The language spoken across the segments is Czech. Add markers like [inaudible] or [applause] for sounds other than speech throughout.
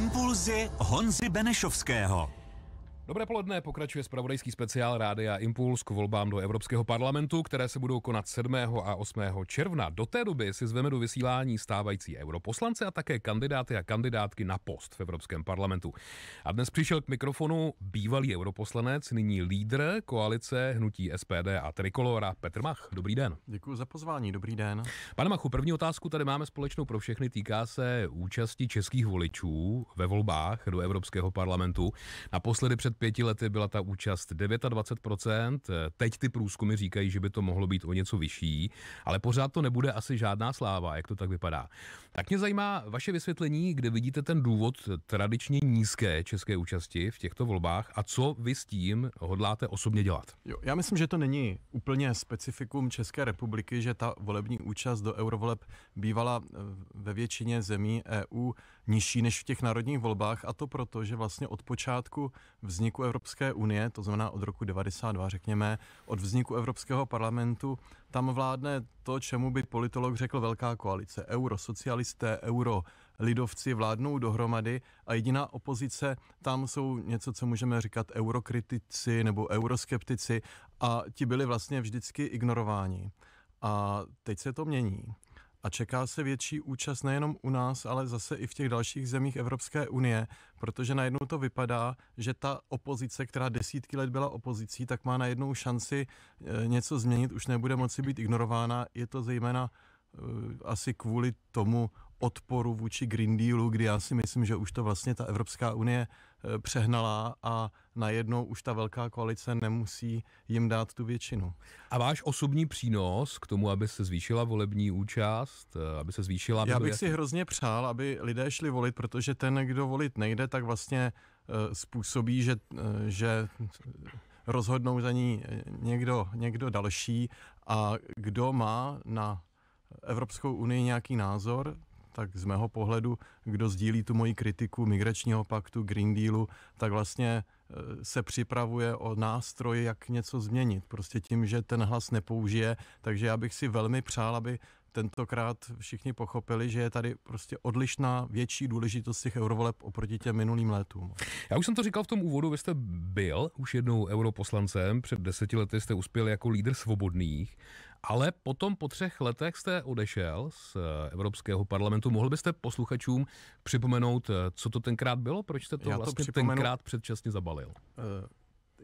Impulzy Honzy Benešovského. Dobré poledne, pokračuje spravodajský speciál Rádia Impuls k volbám do Evropského parlamentu, které se budou konat 7. a 8. června. Do té doby si zveme do vysílání stávající europoslance a také kandidáty a kandidátky na post v Evropském parlamentu. A dnes přišel k mikrofonu bývalý europoslanec, nyní lídr koalice hnutí SPD a Trikolora Petr Mach. Dobrý den. Děkuji za pozvání, dobrý den. Pane Machu, první otázku tady máme společnou pro všechny, týká se účasti českých voličů ve volbách do Evropského parlamentu. Naposledy před pěti lety byla ta účast 29%, teď ty průzkumy říkají, že by to mohlo být o něco vyšší, ale pořád to nebude asi žádná sláva, jak to tak vypadá. Tak mě zajímá vaše vysvětlení, kde vidíte ten důvod tradičně nízké české účasti v těchto volbách a co vy s tím hodláte osobně dělat? Jo, já myslím, že to není úplně specifikum České republiky, že ta volební účast do eurovoleb bývala eh, ve většině zemí EU nižší než v těch národních volbách a to proto, že vlastně od počátku vzniku Evropské unie, to znamená od roku 92, řekněme, od vzniku Evropského parlamentu, tam vládne to, čemu by politolog řekl velká koalice. Eurosocialisté, euro lidovci vládnou dohromady a jediná opozice, tam jsou něco, co můžeme říkat eurokritici nebo euroskeptici a ti byli vlastně vždycky ignorováni. A teď se to mění a čeká se větší účast nejenom u nás, ale zase i v těch dalších zemích Evropské unie, protože najednou to vypadá, že ta opozice, která desítky let byla opozicí, tak má najednou šanci e, něco změnit, už nebude moci být ignorována. Je to zejména e, asi kvůli tomu odporu vůči Green Dealu, kdy já si myslím, že už to vlastně ta Evropská unie e, přehnala a najednou už ta velká koalice nemusí jim dát tu většinu. A váš osobní přínos k tomu, aby se zvýšila volební účast, e, aby se zvýšila... Já bych jasný. si hrozně přál, aby lidé šli volit, protože ten, kdo volit nejde, tak vlastně e, způsobí, že, že rozhodnou za ní někdo, někdo další a kdo má na Evropskou unii nějaký názor, tak z mého pohledu, kdo sdílí tu moji kritiku migračního paktu, Green Dealu, tak vlastně e, se připravuje o nástroj, jak něco změnit. Prostě tím, že ten hlas nepoužije, takže já bych si velmi přál, aby tentokrát všichni pochopili, že je tady prostě odlišná větší důležitost těch eurovoleb oproti těm minulým letům. Já už jsem to říkal v tom úvodu, vy jste byl už jednou europoslancem, před deseti lety jste uspěl jako lídr svobodných ale potom po třech letech jste odešel z eh, Evropského parlamentu. Mohl byste posluchačům připomenout, eh, co to tenkrát bylo? Proč jste to to vlastně připomenu... tenkrát předčasně zabalil? Eh,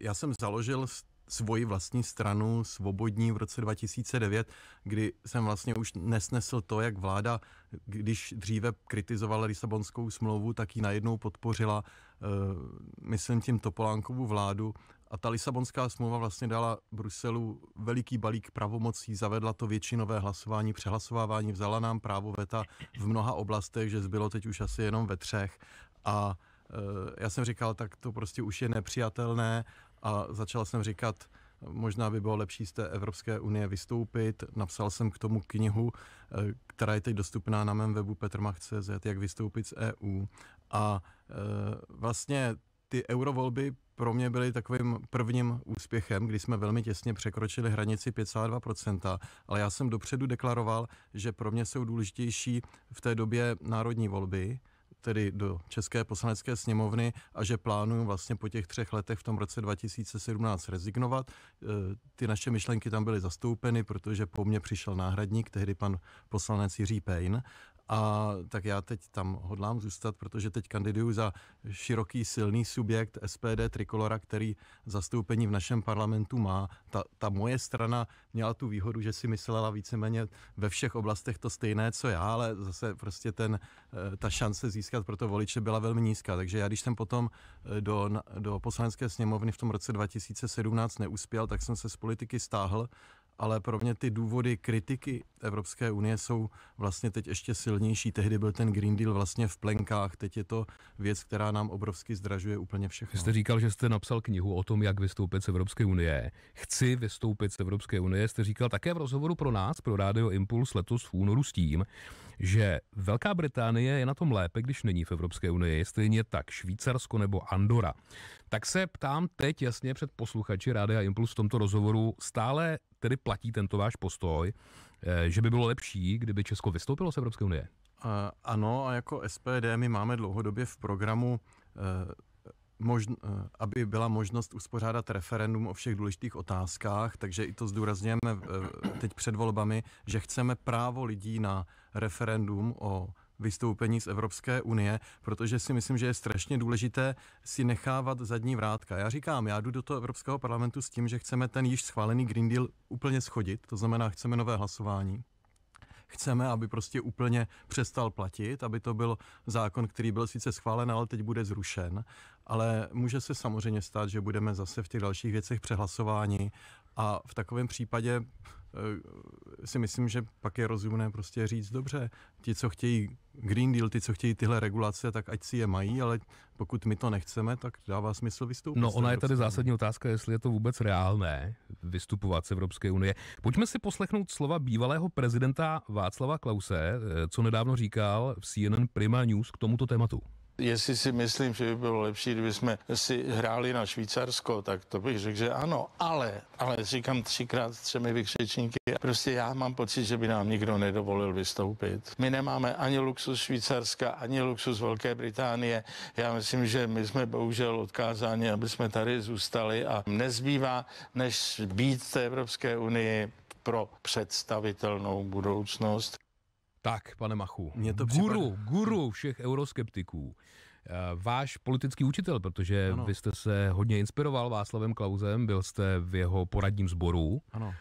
já jsem založil svoji vlastní stranu svobodní v roce 2009, kdy jsem vlastně už nesnesl to, jak vláda, když dříve kritizovala Lisabonskou smlouvu, tak ji najednou podpořila, myslím tím Topolánkovu vládu a ta Lisabonská smlouva vlastně dala Bruselu veliký balík pravomocí, zavedla to většinové hlasování, přehlasovávání, vzala nám právo veta v mnoha oblastech, že zbylo teď už asi jenom ve třech. A e, já jsem říkal, tak to prostě už je nepřijatelné a začal jsem říkat, možná by bylo lepší z té Evropské unie vystoupit. Napsal jsem k tomu knihu, eh, která je teď dostupná na mém webu petrmach.cz, jak vystoupit z EU. A e, vlastně ty eurovolby pro mě byly takovým prvním úspěchem, kdy jsme velmi těsně překročili hranici 5,2%, ale já jsem dopředu deklaroval, že pro mě jsou důležitější v té době národní volby, tedy do České poslanecké sněmovny a že plánuju vlastně po těch třech letech v tom roce 2017 rezignovat. E, ty naše myšlenky tam byly zastoupeny, protože po mně přišel náhradník, tehdy pan poslanec Jiří Pejn a tak já teď tam hodlám zůstat, protože teď kandiduju za široký, silný subjekt SPD Trikolora, který zastoupení v našem parlamentu má. Ta, ta moje strana měla tu výhodu, že si myslela víceméně ve všech oblastech to stejné, co já, ale zase prostě ten, eh, ta šance získat pro to voliče byla velmi nízká. Takže já, když jsem potom eh, do, do poslanecké sněmovny v tom roce 2017 neuspěl, tak jsem se z politiky stáhl ale pro mě ty důvody kritiky Evropské unie jsou vlastně teď ještě silnější. Tehdy byl ten Green Deal vlastně v plenkách, teď je to věc, která nám obrovsky zdražuje úplně všechno. Jste říkal, že jste napsal knihu o tom, jak vystoupit z Evropské unie. Chci vystoupit z Evropské unie, jste říkal také v rozhovoru pro nás, pro Radio Impuls letos v únoru s tím, že Velká Británie je na tom lépe, když není v Evropské unii, stejně tak Švýcarsko nebo Andora. Tak se ptám teď jasně před posluchači Rádia Impuls v tomto rozhovoru, stále tedy platí tento váš postoj, eh, že by bylo lepší, kdyby Česko vystoupilo z Evropské unie? Ano, a jako SPD my máme dlouhodobě v programu eh, možn, eh, aby byla možnost uspořádat referendum o všech důležitých otázkách, takže i to zdůrazněme teď před volbami, že chceme právo lidí na referendum o vystoupení z Evropské unie, protože si myslím, že je strašně důležité si nechávat zadní vrátka. Já říkám, já jdu do toho Evropského parlamentu s tím, že chceme ten již schválený Green Deal úplně schodit, to znamená, chceme nové hlasování chceme, aby prostě úplně přestal platit, aby to byl zákon, který byl sice schválen, ale teď bude zrušen. Ale může se samozřejmě stát, že budeme zase v těch dalších věcech přehlasováni a v takovém případě eh, si myslím, že pak je rozumné prostě říct, dobře, ti, co chtějí Green Deal, ty, co chtějí tyhle regulace, tak ať si je mají, ale pokud my to nechceme, tak dává smysl vystoupit. No, ona je tady zásadní otázka, jestli je to vůbec reálné vystupovat z Evropské unie. Pojďme si poslechnout slova bývalého prezidenta Václava Klause, eh, co nedávno říkal v CNN Prima News k tomuto tématu. Jestli si myslím, že by bylo lepší, kdyby jsme si hráli na Švýcarsko, tak to bych řekl, že ano, ale, ale říkám třikrát s třemi vykřičníky, prostě já mám pocit, že by nám nikdo nedovolil vystoupit. My nemáme ani luxus Švýcarska, ani luxus Velké Británie. Já myslím, že my jsme bohužel odkázáni, aby jsme tady zůstali a nezbývá, než být té Evropské unii pro představitelnou budoucnost. Tak, pane Machu, Mě to připadá... guru, guru všech euroskeptiků, eh, váš politický učitel, protože ano. vy jste se hodně inspiroval Václavem Klausem, byl jste v jeho poradním sboru. Ano.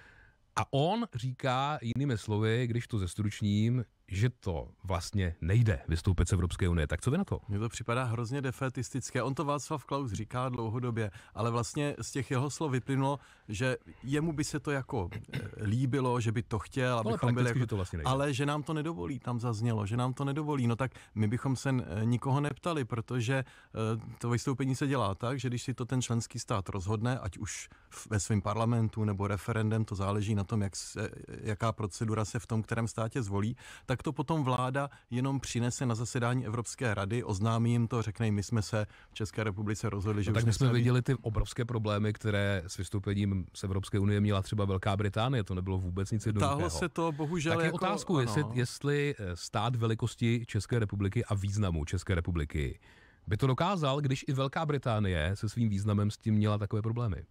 A on říká jinými slovy, když to zestručním, že to vlastně nejde vystoupit z Evropské unie. Tak co vy na to? Mně to připadá hrozně defetistické. On to Václav Klaus říká dlouhodobě, ale vlastně z těch jeho slov vyplynulo, že jemu by se to jako eh, líbilo, že by to chtěl, no, abychom byli jako, že to vlastně nejde. ale že nám to nedovolí, tam zaznělo, že nám to nedovolí. No tak my bychom se eh, nikoho neptali, protože eh, to vystoupení se dělá tak, že když si to ten členský stát rozhodne, ať už ve svém parlamentu nebo referendem, to záleží na tom, jak se, jaká procedura se v tom kterém státě zvolí, tak tak to potom vláda jenom přinese na zasedání Evropské rady, oznámí jim to, řekne my jsme se v České republice rozhodli, že no, tak my jsme viděli ty obrovské problémy, které s vystoupením z Evropské unie měla třeba Velká Británie, to nebylo vůbec nic jednoduchého. Táhlo se to bohužel tak je jako, otázku, jestli, jestli eh, stát velikosti České republiky a významu České republiky by to dokázal, když i Velká Británie se svým významem s tím měla takové problémy.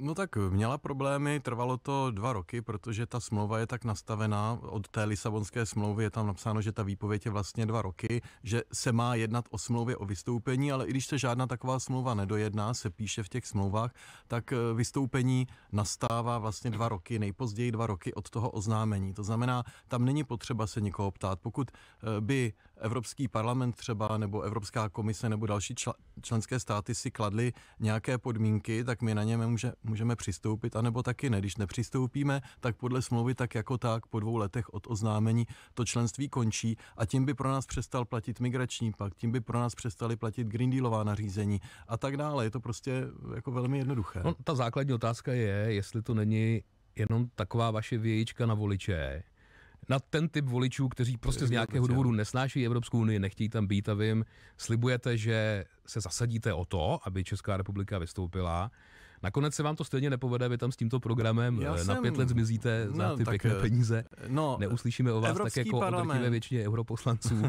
No tak eh, měla problémy, trvalo to dva roky, protože ta smlouva je tak nastavená, od té Lisabonské smlouvy je tam napsáno, že ta výpověď je vlastně dva roky, že se má jednat o smlouvě o vystoupení, ale i když se žádná taková smlouva nedojedná, se píše v těch smlouvách, tak eh, vystoupení nastává vlastně dva roky, nejpozději dva roky od toho oznámení. To znamená, tam není potřeba se nikoho ptát. Pokud eh, by Evropský parlament třeba nebo Evropská komise nebo další čl- členské státy si kladly nějaké podmínky, tak my na ně může, můžeme přistoupit, anebo taky ne. Když nepřistoupíme, tak podle smlouvy tak jako tak po dvou letech od oznámení to členství končí a tím by pro nás přestal platit migrační pakt, tím by pro nás přestali platit Green Dealová nařízení a tak dále. Je to prostě jako velmi jednoduché. No, ta základní otázka je, jestli to není jenom taková vaše vějíčka na voliče, na ten typ voličů, kteří prostě z nějakého důvodu nesnáší Evropskou unii, nechtějí tam být a vy jim slibujete, že se zasadíte o to, aby Česká republika vystoupila Nakonec se vám to stejně nepovede, vy tam s tímto programem Já eh, na jsem, pět let zmizíte za no, ty tak, pěkné eh, peníze. No, Neuslyšíme o vás Evropský tak jako parlament. většině europoslanců.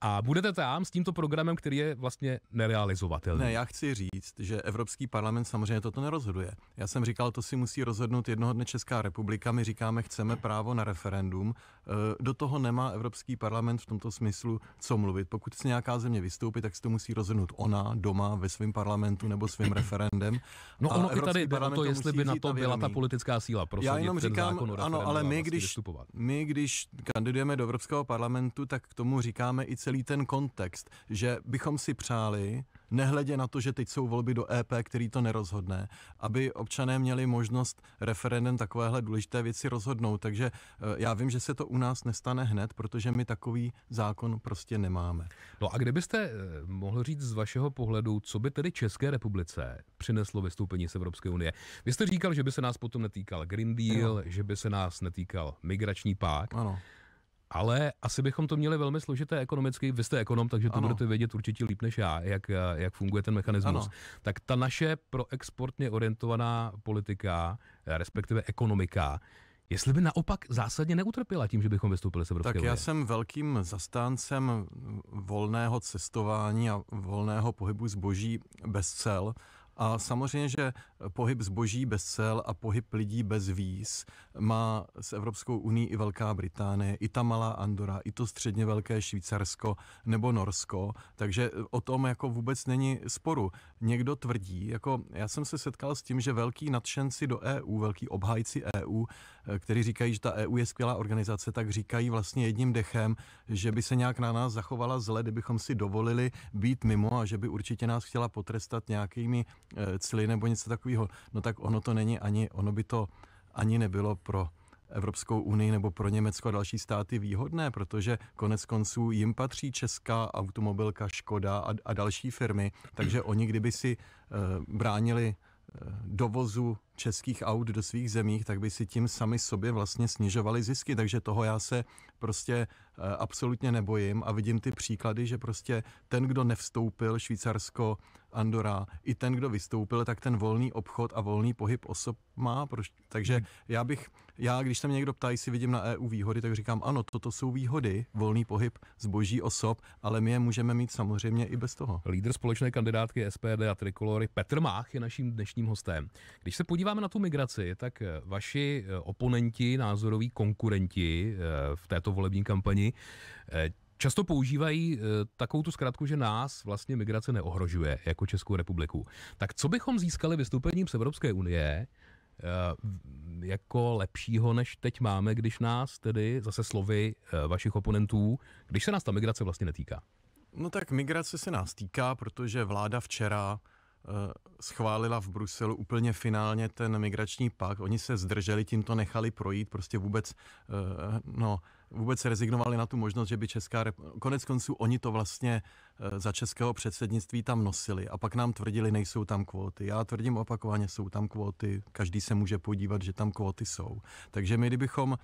a budete tam s tímto programem, který je vlastně nerealizovatelný. Ne, já chci říct, že Evropský parlament samozřejmě toto nerozhoduje. Já jsem říkal, to si musí rozhodnout jednoho dne Česká republika. My říkáme, chceme právo na referendum. Eh, do toho nemá Evropský parlament v tomto smyslu co mluvit. Pokud se nějaká země vystoupí, tak si to musí rozhodnout ona doma ve svém parlamentu nebo svým [coughs] referendem. No ono i tady jde o to, jestli by na to byla ta politická síla prosadit Já jenom ten říkám, zákon o ano, ale my vlastně když, vystupovat. my, když kandidujeme do Evropského parlamentu, tak k tomu říkáme i celý ten kontext, že bychom si přáli, nehledě na to, že teď jsou volby do EP, který to nerozhodne, aby občané měli možnost referendem takovéhle důležité věci rozhodnout. Takže eh, já vím, že se to u nás nestane hned, protože my takový zákon prostě nemáme. No a kdybyste eh, mohl říct z vašeho pohledu, co by tedy České republice přineslo vystoupení z Evropské unie? Vy jste říkal, že by se nás potom netýkal Green Deal, no. že by se nás netýkal migrační pák. Ano ale asi bychom to měli velmi složité ekonomicky. Vy jste ekonom, takže to ano. budete vědět určitě líp než já, jak, jak funguje ten mechanismus. Ano. Tak ta naše proexportně orientovaná politika, respektive ekonomika, jestli by naopak zásadně neutrpěla tím, že bychom vystoupili z Evropské Tak já jsem velkým zastáncem volného cestování a volného pohybu zboží bez cel. A samozřejmě, že pohyb zboží bez cel a pohyb lidí bez víz má s Evropskou uní i Velká Británie, i ta malá Andora, i to středně velké Švýcarsko nebo Norsko, takže o tom jako vůbec není sporu. Někdo tvrdí, jako já jsem se setkal s tím, že velký nadšenci do EU, velký obhájci EU, eh, kteří říkají, že ta EU je skvělá organizace, tak říkají vlastně jedním dechem, že by se nějak na nás zachovala zle, kdybychom si dovolili být mimo a že by určitě nás chtěla potrestat nějakými eh, cly nebo něco takového takového, no tak ono to není ani, ono by to ani nebylo pro Evropskou unii nebo pro Německo a další státy výhodné, protože konec konců jim patří česká automobilka Škoda a, a další firmy, takže oni kdyby si e, bránili e, dovozu českých aut do svých zemích, tak by si tím sami sobě vlastně snižovali zisky. Takže toho já se prostě eh, absolutně nebojím a vidím ty příklady, že prostě ten, kdo nevstoupil, Švýcarsko, Andora, i ten, kdo vystoupil, tak ten volný obchod a volný pohyb osob má. Takže hmm. já bych, já když se mě někdo ptá, jestli vidím na EU výhody, tak říkám ano, toto jsou výhody, volný pohyb zboží osob, ale my je můžeme mít samozřejmě i bez toho. Lídr společné kandidátky SPD a Trikolory Petr Mách je naším dnešním hostem. Když se podíváme podíváme na tu migraci, tak eh, vaši eh, oponenti, názoroví konkurenti eh, v této volební kampani často používají takovou tu zkratku, že nás vlastně migrace neohrožuje jako Českou republiku. Tak co bychom získali vystoupením z Evropské unie jako lepšího, než teď máme, když nás tedy zase slovy vašich oponentů, když se nás ta migrace vlastně netýká? No tak migrace se nás týká, protože vláda včera Eh, schválila v Bruselu úplně finálně ten migrační pak. Oni se zdrželi, tím to nechali projít, prostě vůbec, eh, no, vůbec rezignovali na tu možnost, že by Česká republika, konec konců oni to vlastně eh, za českého předsednictví tam nosili a pak nám tvrdili, nejsou tam kvóty. Já tvrdím opakovaně, jsou tam kvóty, každý se může podívat, že tam kvóty jsou. Takže my kdybychom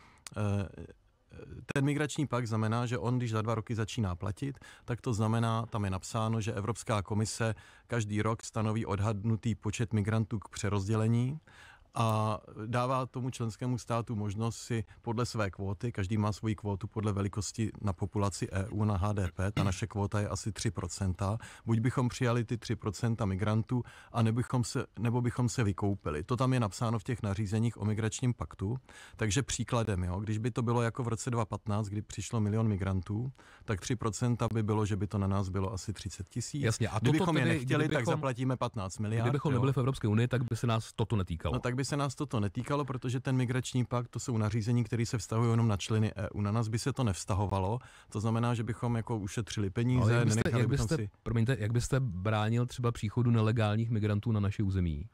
ten migrační pak znamená, že on, když za dva roky začíná platit, tak to znamená, tam je napsáno, že Evropská komise každý rok stanoví odhadnutý počet migrantů k přerozdělení a dává tomu členskému státu možnost si podle své kvóty, každý má svoji kvótu podle velikosti na populaci EU na HDP, ta naše kvóta je asi 3%, buď bychom přijali ty 3% migrantů, a nebychom se, nebo bychom se vykoupili. To tam je napsáno v těch nařízeních o migračním paktu, takže příkladem, jo, když by to bylo jako v roce 2015, kdy přišlo milion migrantů, tak 3% by bylo, že by to na nás bylo asi 30 tisíc. Jasně, a kdybychom tedy, je nechtěli, kdybychom, tak zaplatíme 15 miliard. Kdybychom jo. nebyli v Evropské unii, tak by se nás toto netýkalo. No, tak by se nás toto netýkalo, protože ten migrační pakt, to jsou nařízení, které se vztahují jenom na členy EU. Na nás by se to nevztahovalo, to znamená, že bychom jako ušetřili peníze. no, jak byste, jak byste, si... promiňte, jak byste bránil třeba příchodu nelegálních migrantů na naše území?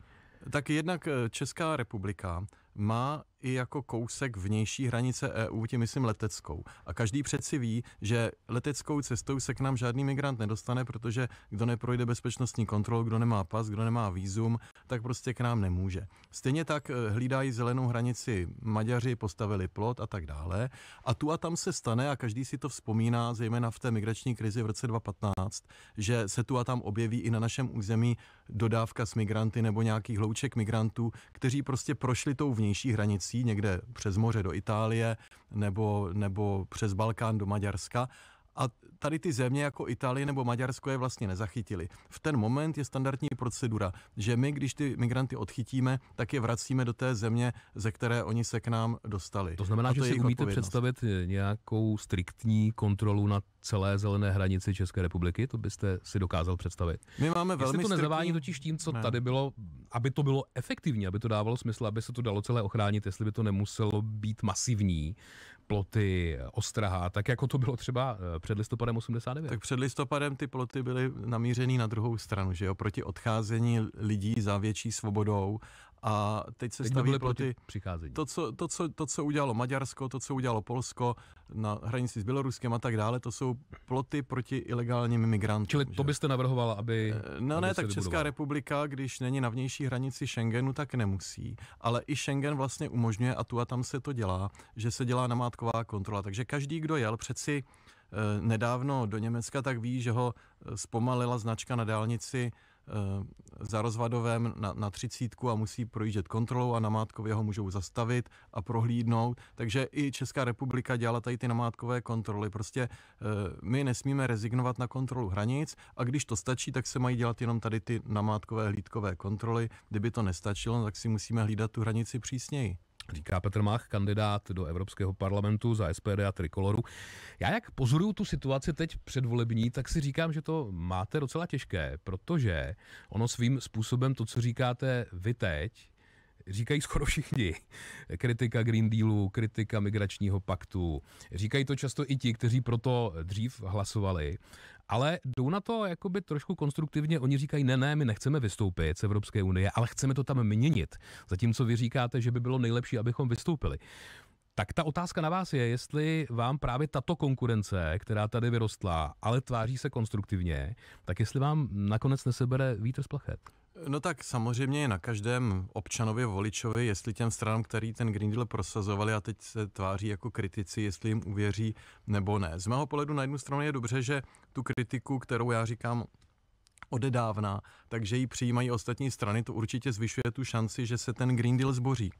Tak jednak eh, Česká republika má i jako kousek vnější hranice EU, tím myslím leteckou. A každý přeci ví, že leteckou cestou se k nám žádný migrant nedostane, protože kdo neprojde bezpečnostní kontrol, kdo nemá pas, kdo nemá výzum, tak prostě k nám nemůže. Stejně tak eh, hlídají zelenou hranici Maďaři, postavili plot a tak dále. A tu a tam se stane, a každý si to vzpomíná, zejména v té migrační krizi v roce 2015, že se tu a tam objeví i na našem území dodávka s migranty nebo nějaký hlouček migrantů, kteří prostě prošli tou vnější hranicí někde přes moře do Itálie nebo, nebo přes Balkán do Maďarska a tady ty země jako Itálie nebo Maďarsko je vlastně nezachytili. V ten moment je standardní procedura, že my, když ty migranty odchytíme, tak je vracíme do té země, ze které oni se k nám dostali. To znamená, to že si umíte představit eh, nějakou striktní kontrolu na celé zelené hranici České republiky? To byste si dokázal představit. My máme velmi Jestli to nezavání striktní... totiž tím, co ne. tady bylo, aby to bylo efektivní, aby to dávalo smysl, aby se to dalo celé ochránit, jestli by to nemuselo být masivní ploty, eh, ostraha, tak jako to bylo třeba eh, před listopadem 89. Tak před listopadem ty ploty byly namířený na druhou stranu, že jo, proti odcházení lidí za větší svobodou a teď se teď staví ploty. Přicházení. To co, to, co, to, co udělalo Maďarsko, to, co udělalo Polsko na hranici s Běloruskem a tak dále, to jsou ploty proti ilegálním migrantům. Čili to že? byste navrhovala, aby. Eh, no aby ne, tak Česká republika, když není na vnější hranici Schengenu, tak nemusí. Ale i Schengen vlastně umožňuje, a tu a tam se to dělá, že se dělá namátková kontrola. Takže každý, kdo jel, přeci eh, nedávno do Německa, tak ví, že ho eh, zpomalila značka na dálnici Eh, za rozvadovém na, na třicítku a musí projíždět kontrolou a namátkově ho můžou zastavit a prohlídnout. Takže i Česká republika dělala tady ty namátkové kontroly. Prostě eh, my nesmíme rezignovat na kontrolu hranic a když to stačí, tak se mají dělat jenom tady ty namátkové hlídkové kontroly. Kdyby to nestačilo, tak si musíme hlídat tu hranici přísněji. Říká Petr Mach, kandidát do Evropského parlamentu za SPD a Trikoloru. Já jak pozoruju tu situaci teď předvolební, tak si říkám, že to máte docela těžké, protože ono svým způsobem to, co říkáte vy teď, Říkají skoro všichni. Kritika Green Dealu, kritika migračního paktu. Říkají to často i ti, kteří proto dřív hlasovali. Ale jdou na to jakoby trošku konstruktivně. Oni říkají, ne, ne, my nechceme vystoupit z Evropské unie, ale chceme to tam měnit. Zatímco vy říkáte, že by bylo nejlepší, abychom vystoupili. Tak ta otázka na vás je, jestli vám právě tato konkurence, která tady vyrostla, ale tváří se konstruktivně, tak jestli vám nakonec nesebere vítr z plachet. No tak samozřejmě je na každém občanově voličovi, jestli těm stranám, který ten Green Deal prosazovali a teď se tváří jako kritici, jestli jim uvěří nebo ne. Z mého pohledu na jednu stranu je dobře, že tu kritiku, kterou já říkám odedávna, takže ji přijímají ostatní strany, to určitě zvyšuje tu šanci, že se ten Green Deal zboří.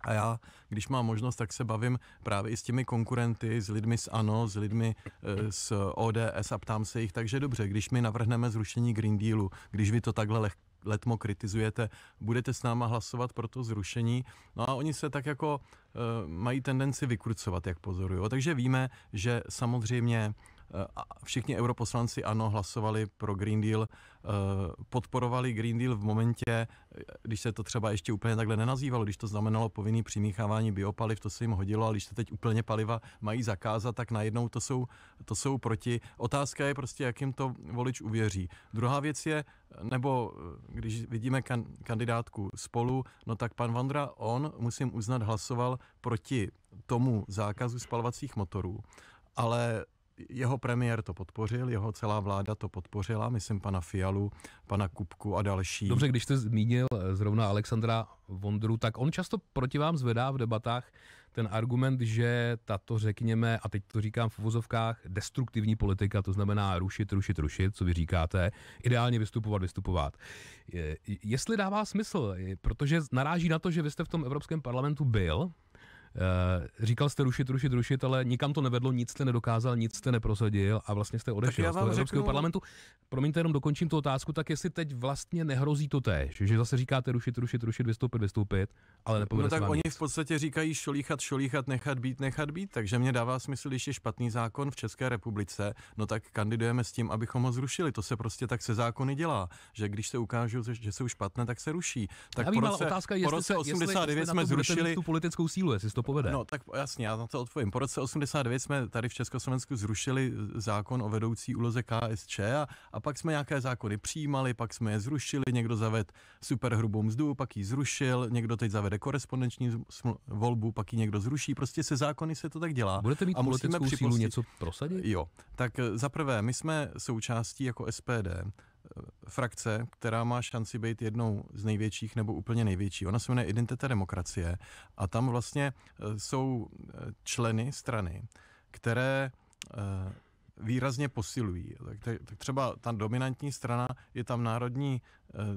A já, když mám možnost, tak se bavím právě i s těmi konkurenty, s lidmi z ANO, s lidmi eh, z ODS a ptám se jich, takže dobře, když my navrhneme zrušení Green Dealu, když vy to takhle lehko letmo kritizujete, budete s náma hlasovat pro to zrušení. No a oni se tak jako eh, mají tendenci vykrucovat, jak pozorují. Takže víme, že samozřejmě Eh, všichni europoslanci ano hlasovali pro Green Deal, eh, podporovali Green Deal v momentě, eh, když se to třeba ještě úplně takhle nenazývalo, když to znamenalo povinný přimíchávání biopaliv, to se jim hodilo, a když se teď úplně paliva mají zakázat, tak najednou to jsou, to jsou proti. Otázka je prostě, jak jim to volič uvěří. Druhá věc je, nebo když vidíme kan- kandidátku spolu, no tak pan Vandra, on, musím uznat, hlasoval proti tomu zákazu spalovacích motorů, ale jeho premiér to podpořil, jeho celá vláda to podpořila, myslím pana Fialu, pana Kupku a další. Dobře, když jste zmínil eh, zrovna Alexandra Vondru, tak on často proti vám zvedá v debatách ten argument, že tato, řekněme, a teď to říkám v uvozovkách, destruktivní politika, to znamená rušit, rušit, rušit, co vy říkáte, ideálně vystupovat, vystupovat. Jestli dává smysl, protože naráží na to, že vy jste v tom Evropském parlamentu byl, Eh, říkal jste rušit, rušit, rušit, ale nikam to nevedlo, nic jste nedokázal, nic jste neprosadil a vlastně jste odešel z toho Evropského řeknu... parlamentu. Promiňte, jenom dokončím tu otázku, tak jestli teď vlastně nehrozí to též, že zase říkáte rušit, rušit, rušit, vystoupit, vystoupit, ale no nepovede No tak oni nic. v podstatě říkají šolíchat, šolíchat, nechat být, nechat být, takže mě dává smysl, když je špatný zákon v České republice, no tak kandidujeme s tím, abychom ho zrušili. To se prostě tak se zákony dělá, že když se ukážou, že jsou špatné, tak se ruší. Tak Já vím, po roce, otázka, po roce 89 jsme zrušili tu politickou sílu, jestli to povede. No tak jasně, já na to odpovím. Po roce 89 jsme tady v Československu zrušili eh, zákon o vedoucí úloze KSČ a, a pak jsme nějaké zákony přijímali, pak jsme je zrušili, někdo zaved superhrubou mzdu, pak ji zrušil, někdo teď zavede korespondenční volbu, pak ji někdo zruší. Prostě se zákony se to tak dělá. Budete mít a politickou sílu něco prosadit? Jo. Tak eh, zaprvé, my jsme součástí jako SPD frakce, která má šanci být jednou z největších nebo úplně největší. Ona se jmenuje Identita demokracie a tam vlastně eh, jsou eh, členy strany, které eh, výrazně posilují. Tak, tak, třeba ta dominantní strana je tam národní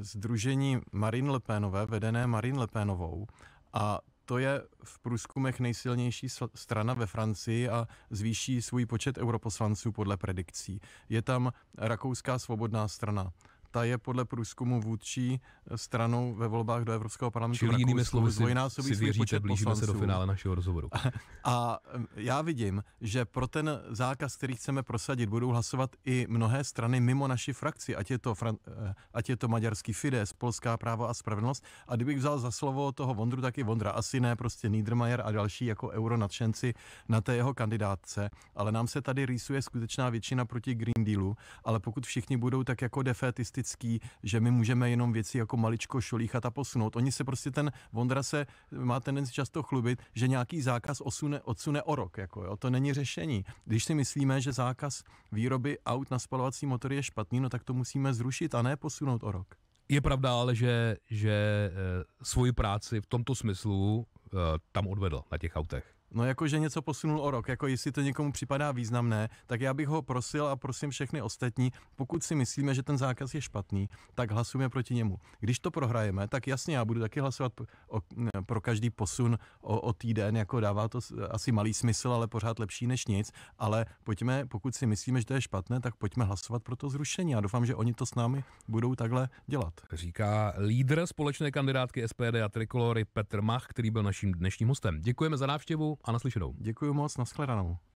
združení Marine Le Penové, vedené Marine Le Penovou a to je v průzkumech nejsilnější strana ve Francii a zvýší svůj počet europoslanců podle predikcí. Je tam Rakouská svobodná strana ta je podle průzkumu vůdčí eh, stranou ve volbách do Evropského parlamentu. Čili jinými slovy, si, si věříte, blížíme poslanců. se do finále našeho rozhovoru. [laughs] A, a já vidím, že pro ten zákaz, který chceme prosadit, budou hlasovat i mnohé strany mimo naši frakci, ať je to, Fran- eh, ať je to maďarský Fides, Polská právo a spravedlnost. A kdybych vzal za slovo toho Vondru, tak i Vondra, asi ne, prostě Niedermayer a další jako euronadšenci na té jeho kandidátce. Ale nám se tady rýsuje skutečná většina proti Green Dealu, ale pokud všichni budou tak jako defetisti statický, že my můžeme jenom věci jako maličko šolíchat a posunout. Oni se prostě ten Vondra se má tendenci často chlubit, že nějaký zákaz osune, odsune o rok. Jako, jo. To není řešení. Když si myslíme, že zákaz výroby aut na spalovací motory je špatný, no tak to musíme zrušit a ne posunout o rok. Je pravda ale, že, že eh, svoji práci v tomto smyslu eh, tam odvedl na těch autech. No jako, že něco posunul o rok, jako jestli to někomu připadá významné, tak já bych ho prosil a prosím všechny ostatní, pokud si myslíme, že ten zákaz je špatný, tak hlasujeme proti němu. Když to prohrajeme, tak jasně, já budu taky hlasovat o, pro každý posun o, o týden, jako dává to asi malý smysl, ale pořád lepší než nic, ale pojďme, pokud si myslíme, že to je špatné, tak pojďme hlasovat pro to zrušení a doufám, že oni to s námi budou takhle dělat. Říká lídr společné kandidátky SPD a Trikolory Petr Mach, který byl naším dnešním hostem. Děkujeme za návštěvu a naslyšenou. Děkuji moc, nashledanou.